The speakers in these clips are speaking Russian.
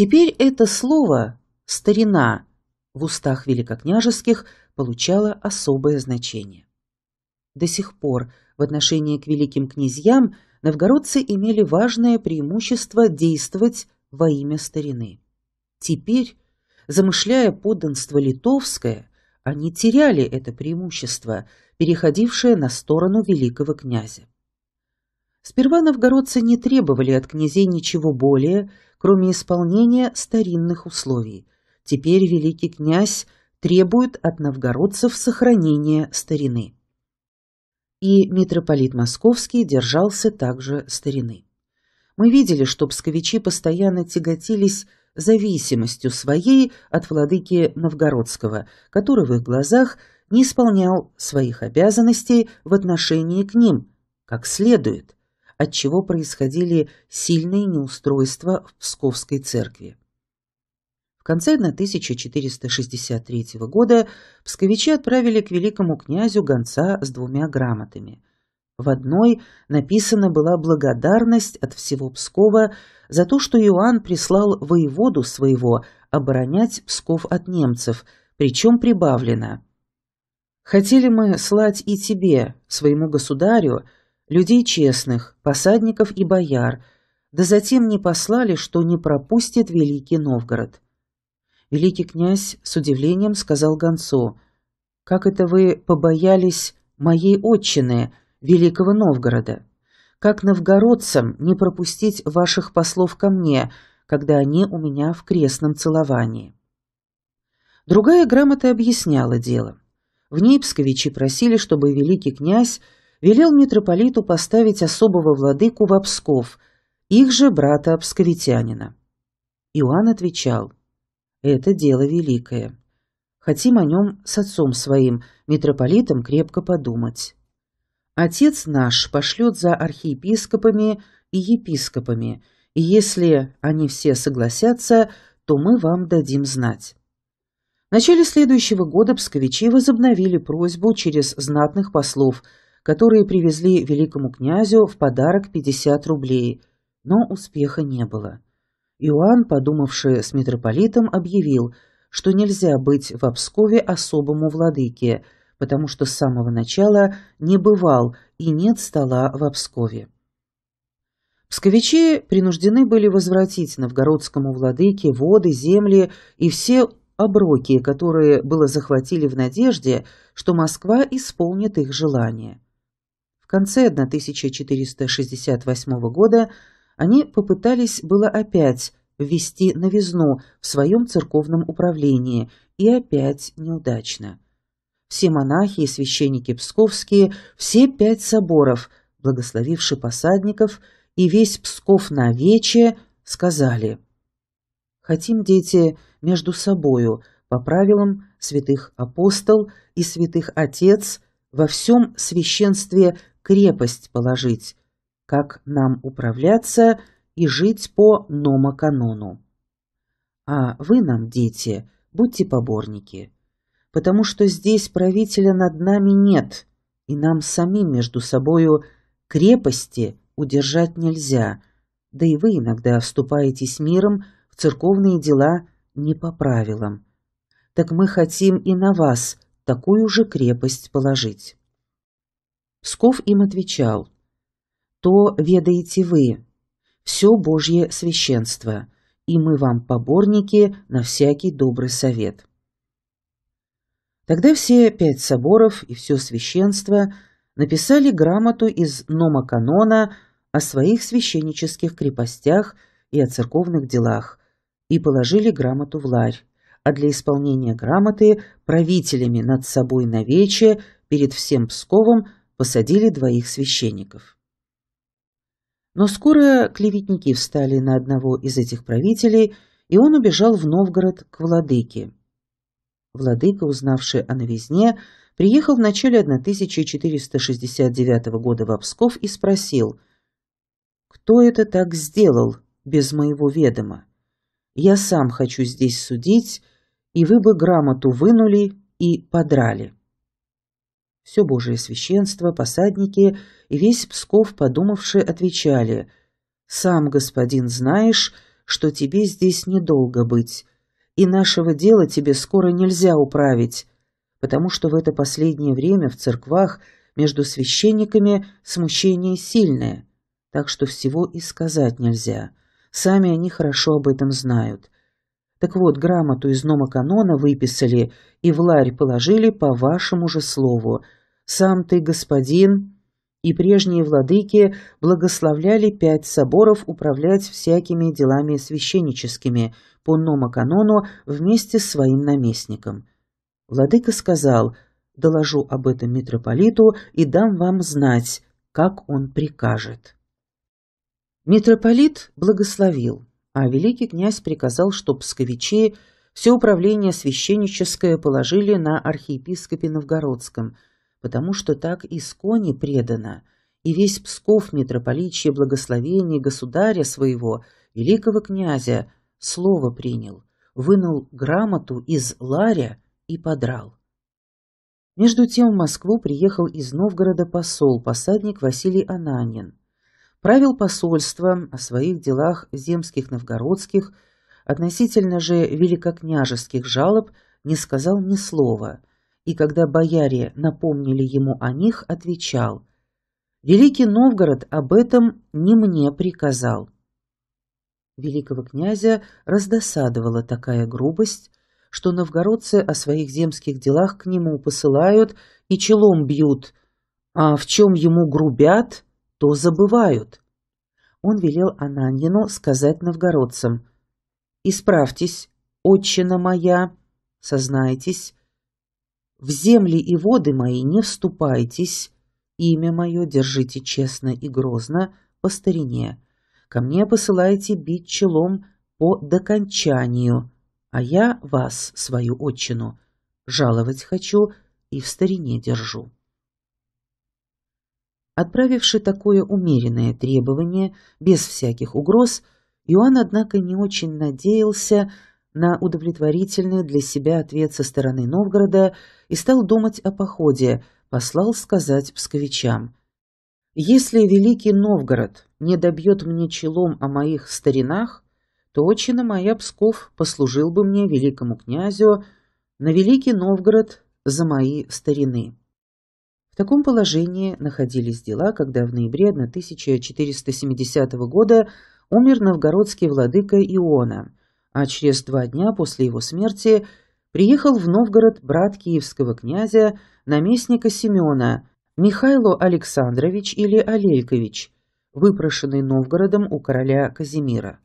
Теперь это слово «старина» в устах великокняжеских получало особое значение. До сих пор в отношении к великим князьям новгородцы имели важное преимущество действовать во имя старины. Теперь, замышляя подданство литовское, они теряли это преимущество, переходившее на сторону великого князя. Сперва новгородцы не требовали от князей ничего более, кроме исполнения старинных условий. Теперь великий князь требует от новгородцев сохранения старины. И митрополит Московский держался также старины. Мы видели, что псковичи постоянно тяготились зависимостью своей от владыки Новгородского, который в их глазах не исполнял своих обязанностей в отношении к ним, как следует, отчего происходили сильные неустройства в Псковской церкви. В конце 1463 года псковичи отправили к великому князю гонца с двумя грамотами. В одной написана была благодарность от всего Пскова за то, что Иоанн прислал воеводу своего оборонять Псков от немцев, причем прибавлено – Хотели мы слать и тебе, своему государю, людей честных, посадников и бояр, да затем не послали, что не пропустит Великий Новгород. Великий князь с удивлением сказал гонцу, «Как это вы побоялись моей отчины, Великого Новгорода? Как новгородцам не пропустить ваших послов ко мне, когда они у меня в крестном целовании?» Другая грамота объясняла дело. В ней просили, чтобы великий князь велел митрополиту поставить особого владыку в Обсков, их же брата обсковитянина. Иоанн отвечал, «Это дело великое. Хотим о нем с отцом своим, митрополитом, крепко подумать. Отец наш пошлет за архиепископами и епископами, и если они все согласятся, то мы вам дадим знать». В начале следующего года псковичи возобновили просьбу через знатных послов – которые привезли великому князю в подарок 50 рублей, но успеха не было. Иоанн, подумавший с митрополитом, объявил, что нельзя быть в Обскове особому владыке, потому что с самого начала не бывал и нет стола в Обскове. Псковичи принуждены были возвратить новгородскому владыке воды, земли и все оброки, которые было захватили в надежде, что Москва исполнит их желание конце 1468 года они попытались было опять ввести новизну в своем церковном управлении, и опять неудачно. Все монахи и священники псковские, все пять соборов, благословивши посадников и весь Псков на вече, сказали «Хотим, дети, между собою, по правилам святых апостол и святых отец, во всем священстве крепость положить, как нам управляться и жить по номоканону. А вы нам, дети, будьте поборники, потому что здесь правителя над нами нет, и нам самим между собою крепости удержать нельзя, да и вы иногда вступаете с миром в церковные дела не по правилам. Так мы хотим и на вас такую же крепость положить. Псков им отвечал, «То ведаете вы, все Божье священство, и мы вам поборники на всякий добрый совет». Тогда все пять соборов и все священство написали грамоту из Нома-канона о своих священнических крепостях и о церковных делах и положили грамоту в ларь, а для исполнения грамоты правителями над собой навече перед всем Псковом посадили двоих священников. Но скоро клеветники встали на одного из этих правителей, и он убежал в Новгород к владыке. Владыка, узнавший о новизне, приехал в начале 1469 года в Псков и спросил, «Кто это так сделал без моего ведома? Я сам хочу здесь судить, и вы бы грамоту вынули и подрали» все Божие священство, посадники и весь Псков, подумавши, отвечали «Сам, господин, знаешь, что тебе здесь недолго быть, и нашего дела тебе скоро нельзя управить, потому что в это последнее время в церквах между священниками смущение сильное, так что всего и сказать нельзя. Сами они хорошо об этом знают». Так вот, грамоту из Нома Канона выписали и в ларь положили по вашему же слову – сам ты господин, и прежние владыки благословляли пять соборов управлять всякими делами священническими по номоканону вместе с своим наместником. Владыка сказал, доложу об этом митрополиту и дам вам знать, как он прикажет. Митрополит благословил, а великий князь приказал, что псковичи все управление священническое положили на архиепископе Новгородском – потому что так исконе предано, и весь Псков митрополичье благословение государя своего, великого князя, слово принял, вынул грамоту из ларя и подрал. Между тем в Москву приехал из Новгорода посол, посадник Василий Ананин. Правил посольство о своих делах земских новгородских, относительно же великокняжеских жалоб не сказал ни слова – и когда бояре напомнили ему о них, отвечал «Великий Новгород об этом не мне приказал». Великого князя раздосадовала такая грубость, что новгородцы о своих земских делах к нему посылают и челом бьют, а в чем ему грубят, то забывают. Он велел Ананьину сказать новгородцам «Исправьтесь, отчина моя, сознайтесь, в земли и воды мои не вступайтесь, имя мое держите честно и грозно по старине. Ко мне посылайте бить челом по докончанию, а я вас, свою отчину, жаловать хочу и в старине держу. Отправивши такое умеренное требование, без всяких угроз, Иоанн, однако, не очень надеялся на удовлетворительный для себя ответ со стороны Новгорода и стал думать о походе, послал сказать псковичам. «Если Великий Новгород не добьет мне челом о моих старинах, то отчина моя Псков послужил бы мне, великому князю, на Великий Новгород за мои старины». В таком положении находились дела, когда в ноябре 1470 года умер новгородский владыка Иона – а через два дня после его смерти приехал в Новгород брат киевского князя, наместника Семена, Михайло Александрович или Алелькович, выпрошенный Новгородом у короля Казимира.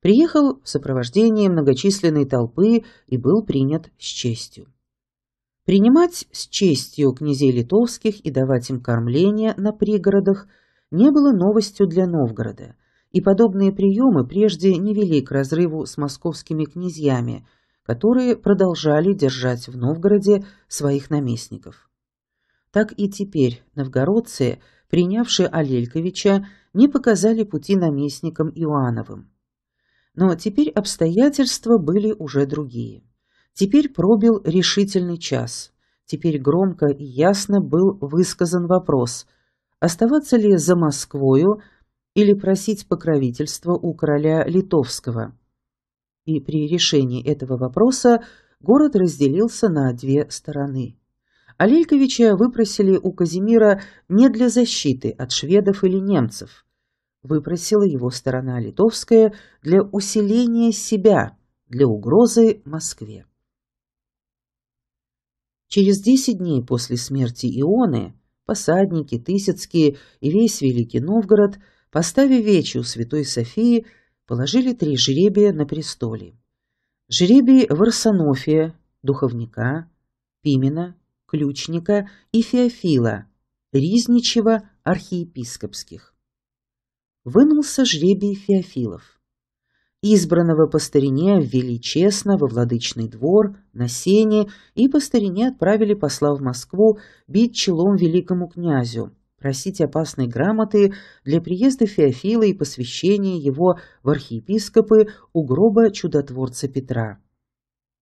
Приехал в сопровождении многочисленной толпы и был принят с честью. Принимать с честью князей литовских и давать им кормление на пригородах не было новостью для Новгорода, и подобные приемы прежде не вели к разрыву с московскими князьями, которые продолжали держать в Новгороде своих наместников. Так и теперь новгородцы, принявшие Алельковича, не показали пути наместникам Иоанновым. Но теперь обстоятельства были уже другие. Теперь пробил решительный час. Теперь громко и ясно был высказан вопрос, оставаться ли за Москвою или просить покровительства у короля Литовского. И при решении этого вопроса город разделился на две стороны. Алельковича выпросили у Казимира не для защиты от шведов или немцев. Выпросила его сторона литовская для усиления себя, для угрозы Москве. Через десять дней после смерти Ионы посадники, Тысяцкие и весь Великий Новгород Поставив вечи у святой Софии, положили три жребия на престоле. Жребий Варсонофия, духовника, Пимена, Ключника и Феофила, Ризничева архиепископских. Вынулся жребий Феофилов. Избранного по старине ввели честно во владычный двор, на сене, и по старине отправили посла в Москву бить челом великому князю – просить опасной грамоты для приезда Феофила и посвящения его в архиепископы у гроба чудотворца Петра.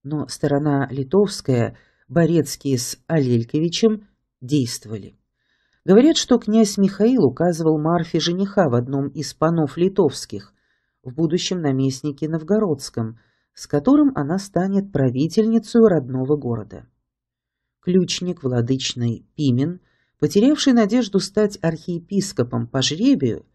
Но сторона литовская, Борецкие с Алельковичем, действовали. Говорят, что князь Михаил указывал Марфе жениха в одном из панов литовских, в будущем наместнике новгородском, с которым она станет правительницей родного города. Ключник владычный Пимен – потерявший надежду стать архиепископом по жребию,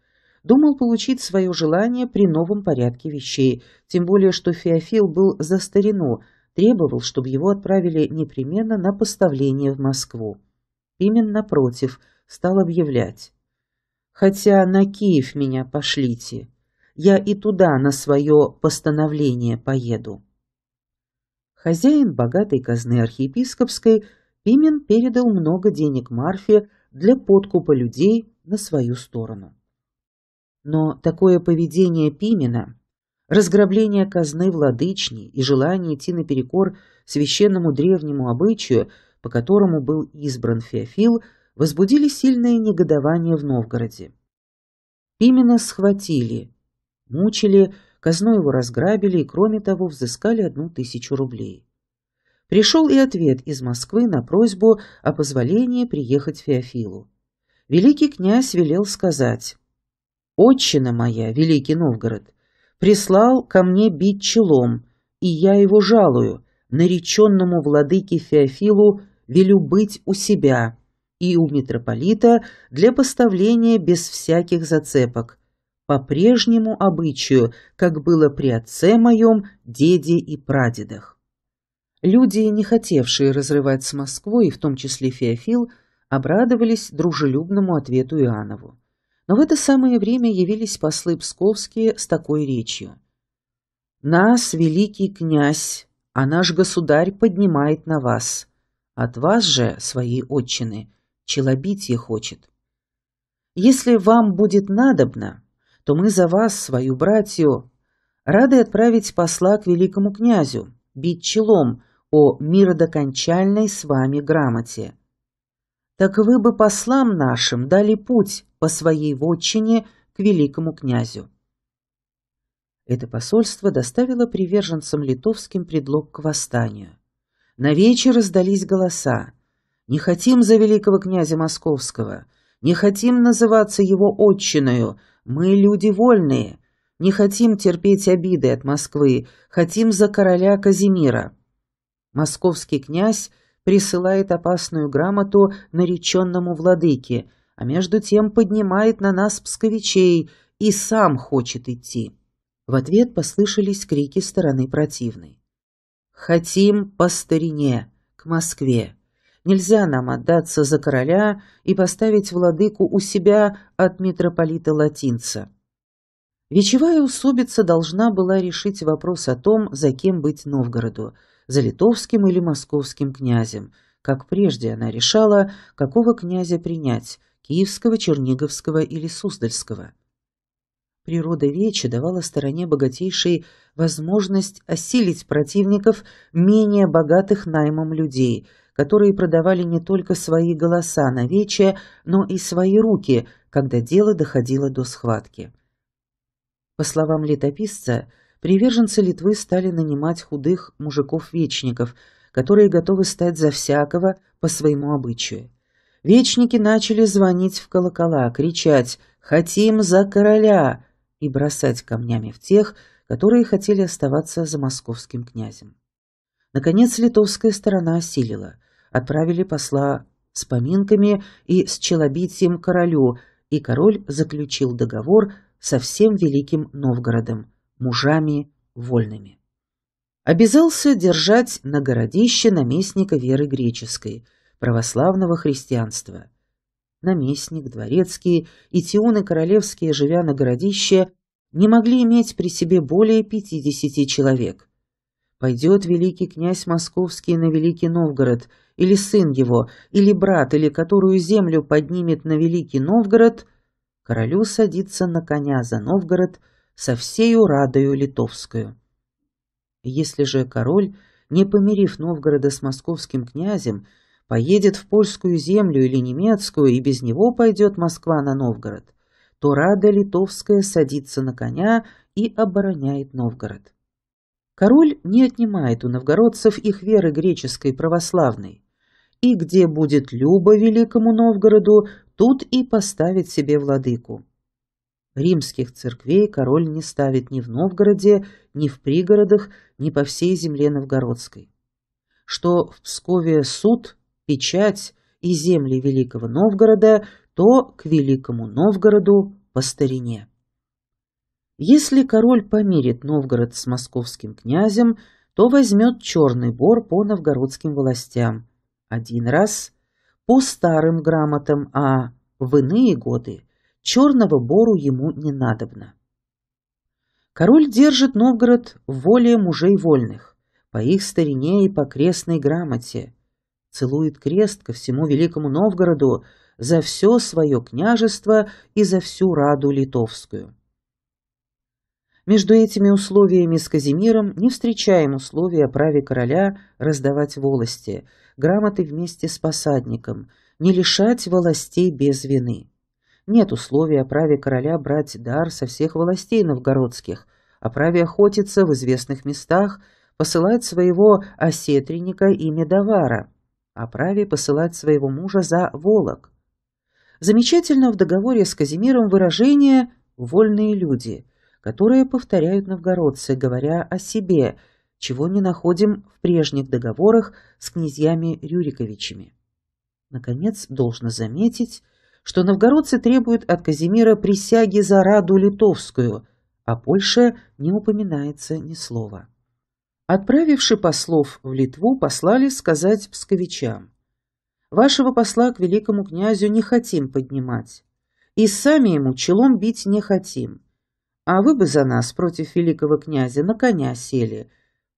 думал получить свое желание при новом порядке вещей, тем более что Феофил был за старину, требовал, чтобы его отправили непременно на поставление в Москву. Именно напротив, стал объявлять. «Хотя на Киев меня пошлите, я и туда на свое постановление поеду». Хозяин богатой казны архиепископской – Пимен передал много денег Марфе для подкупа людей на свою сторону. Но такое поведение Пимена, разграбление казны владычни и желание идти наперекор священному древнему обычаю, по которому был избран Феофил, возбудили сильное негодование в Новгороде. Пимена схватили, мучили, казну его разграбили и, кроме того, взыскали одну тысячу рублей пришел и ответ из Москвы на просьбу о позволении приехать Феофилу. Великий князь велел сказать «Отчина моя, Великий Новгород, прислал ко мне бить челом, и я его жалую, нареченному владыке Феофилу велю быть у себя и у митрополита для поставления без всяких зацепок, по прежнему обычаю, как было при отце моем, деде и прадедах». Люди, не хотевшие разрывать с Москвой, в том числе Феофил, обрадовались дружелюбному ответу Иоаннову. Но в это самое время явились послы псковские с такой речью. «Нас, великий князь, а наш государь поднимает на вас. От вас же, своей отчины, челобитье хочет. Если вам будет надобно, то мы за вас, свою братью, рады отправить посла к великому князю, бить челом, о миродокончальной с вами грамоте. Так вы бы послам нашим дали путь по своей вотчине к великому князю. Это посольство доставило приверженцам литовским предлог к восстанию. На вечер раздались голоса. «Не хотим за великого князя Московского! Не хотим называться его отчиною! Мы люди вольные! Не хотим терпеть обиды от Москвы! Хотим за короля Казимира!» Московский князь присылает опасную грамоту нареченному владыке, а между тем поднимает на нас псковичей и сам хочет идти. В ответ послышались крики стороны противной. «Хотим по старине, к Москве. Нельзя нам отдаться за короля и поставить владыку у себя от митрополита Латинца». Вечевая усобица должна была решить вопрос о том, за кем быть Новгороду – за литовским или московским князем. Как прежде она решала, какого князя принять – киевского, черниговского или суздальского. Природа Вечи давала стороне богатейшей возможность осилить противников менее богатых наймом людей, которые продавали не только свои голоса на Вече, но и свои руки, когда дело доходило до схватки. По словам летописца, приверженцы Литвы стали нанимать худых мужиков-вечников, которые готовы стать за всякого по своему обычаю. Вечники начали звонить в колокола, кричать «Хотим за короля!» и бросать камнями в тех, которые хотели оставаться за московским князем. Наконец литовская сторона осилила. Отправили посла с поминками и с челобитием королю, и король заключил договор со всем великим Новгородом – мужами вольными. Обязался держать на городище наместника веры греческой, православного христианства. Наместник, дворецкий и тионы королевские, живя на городище, не могли иметь при себе более пятидесяти человек. Пойдет великий князь московский на Великий Новгород, или сын его, или брат, или которую землю поднимет на Великий Новгород, королю садится на коня за Новгород – со всею радою литовскую. Если же король, не помирив Новгорода с московским князем, поедет в польскую землю или немецкую, и без него пойдет Москва на Новгород, то Рада Литовская садится на коня и обороняет Новгород. Король не отнимает у новгородцев их веры греческой православной, и где будет любо великому Новгороду, тут и поставит себе владыку. Римских церквей король не ставит ни в Новгороде, ни в пригородах, ни по всей земле Новгородской. Что в Пскове суд, печать и земли Великого Новгорода, то к Великому Новгороду по старине. Если король помирит Новгород с московским князем, то возьмет Черный Бор по новгородским властям. Один раз по старым грамотам, а в иные годы черного бору ему не надобно. Король держит Новгород в воле мужей вольных, по их старине и по крестной грамоте. Целует крест ко всему великому Новгороду за все свое княжество и за всю раду литовскую. Между этими условиями с Казимиром не встречаем условия о праве короля раздавать волости, грамоты вместе с посадником, не лишать властей без вины. Нет условия о праве короля брать дар со всех властей новгородских, о праве охотиться в известных местах, посылать своего осетренника и медовара, о праве посылать своего мужа за волок. Замечательно в договоре с Казимиром выражение «вольные люди», которые повторяют новгородцы, говоря о себе, чего не находим в прежних договорах с князьями Рюриковичами. Наконец, должно заметить, что новгородцы требуют от Казимира присяги за Раду Литовскую, а Польша не упоминается ни слова. Отправивши послов в Литву, послали сказать псковичам. «Вашего посла к великому князю не хотим поднимать, и сами ему челом бить не хотим. А вы бы за нас против великого князя на коня сели,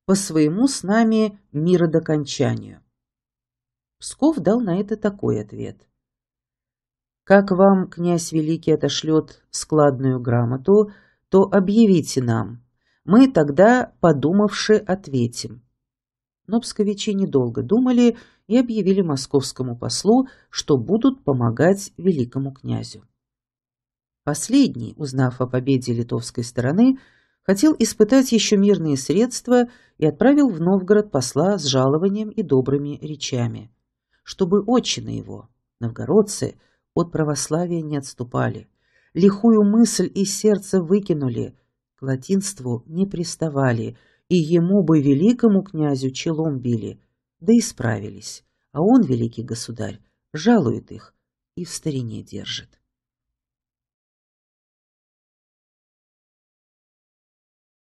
по своему с нами мира миродокончанию». Псков дал на это такой ответ. Как вам князь Великий отошлет складную грамоту, то объявите нам. Мы тогда, подумавши, ответим». Но псковичи недолго думали и объявили московскому послу, что будут помогать великому князю. Последний, узнав о победе литовской стороны, хотел испытать еще мирные средства и отправил в Новгород посла с жалованием и добрыми речами, чтобы отчины его, новгородцы, от православия не отступали, лихую мысль из сердца выкинули, к латинству не приставали, и ему бы великому князю челом били, да и справились, а он, великий государь, жалует их и в старине держит.